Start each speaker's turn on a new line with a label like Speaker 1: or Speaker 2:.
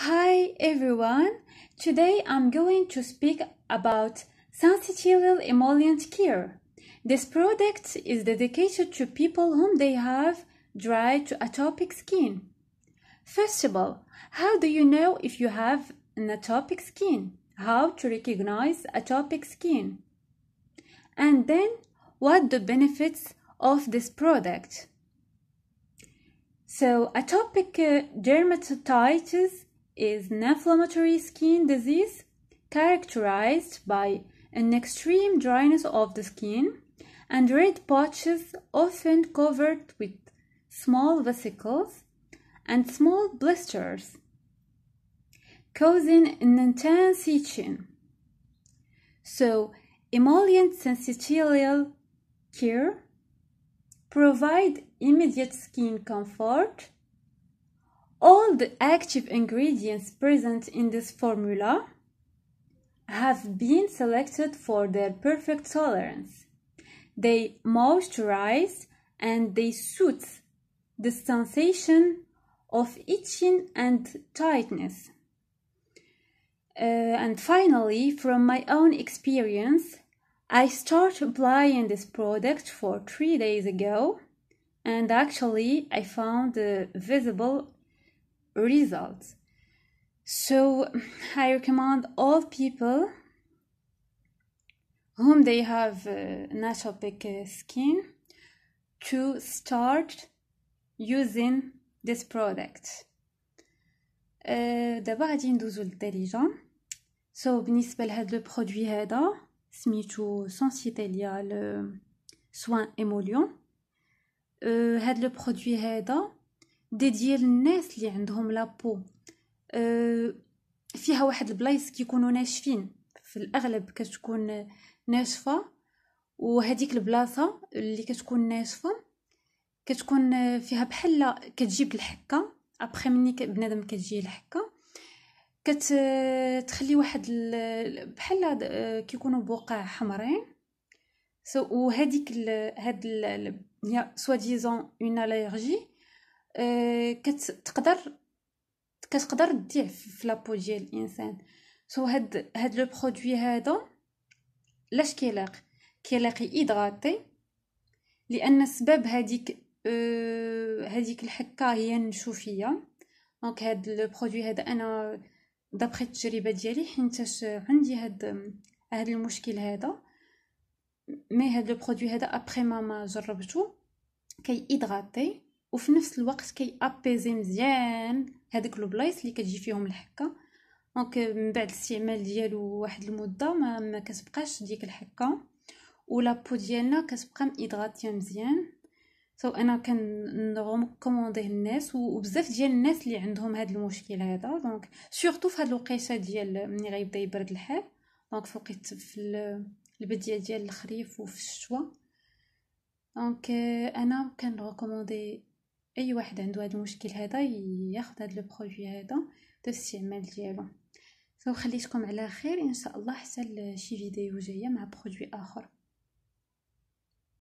Speaker 1: Hi everyone! Today I'm going to speak about Sensitial Emollient Care. This product is dedicated to people whom they have dry to atopic skin. First of all, how do you know if you have an atopic skin? How to recognize atopic skin? And then, what the benefits of this product? So, atopic uh, dermatitis is an inflammatory skin disease characterized by an extreme dryness of the skin and red patches often covered with small vesicles and small blisters, causing an intense itching. So, emollient sensitilial care provide immediate skin comfort all the active ingredients present in this formula have been selected for their perfect tolerance. They moisturize and they suit the sensation of itching and tightness. Uh, and finally, from my own experience, I started applying this product for three days ago and actually I found a uh, visible results. So I recommend all people whom they have uh, uh skin to start using this product. Uh, d'abord, il y a une dose intelligente. So, بالنسبة لهذا البرودوي هذا سميتو سونسيتاليا لو سوان ايموليون هذا البرودوي دي ديال الناس اللي عندهم لابو أه فيها واحد البلايص كيكونوا ناشفين في الاغلب كتكون ناشفه وهذيك البلاصه اللي كتكون ناشفه كتكون فيها بحال كتجيب الحكه ابخي مني بنادم كتجي الحكه كتخلي واحد بحال أه، كيكونوا بقع حمرين so, وهذيك هاد سوا ديزون اون اليرجي آه، كتقدر كتقدر تضيع في لابو ديال الانسان سو هاد هاد لو برودوي هذا لاش كيلاق كيلاقي ايدغاتي لان سبب هذيك هذيك آه، الحكه هي النشوفيه دونك هاد لو برودوي هذا انا دابخي التجربه ديالي حيتاش عندي هاد هاد المشكل هذا مي هاد لو برودوي هذا ابري ماما جربته كي ايدغاتي وفي نفس الوقت كي ابيزي مزيان هذوك البلايص اللي كتجي فيهم الحكه دونك من بعد الاستعمال ديالو واحد المده ما, ما كتبقاش ديك الحكه ولا بو ديالنا كتبقى ميدغاتي مزيان سو so, انا كنغومونديه الناس وبزاف ديال الناس اللي عندهم هذا المشكل هذا دونك سورتو في هاد الوقيته ديال ملي غيبدا يبرد الحال دونك في في البدايه ديال الخريف وفي الشتاء دونك انا كنغوكوموندي اي واحد عنده هذا المشكل هذا ياخذ هذا لو برودوي هذا دو الاستعمال ديالو سو خليتكم على خير ان شاء الله حتى لشي فيديو جايه مع برودوي اخر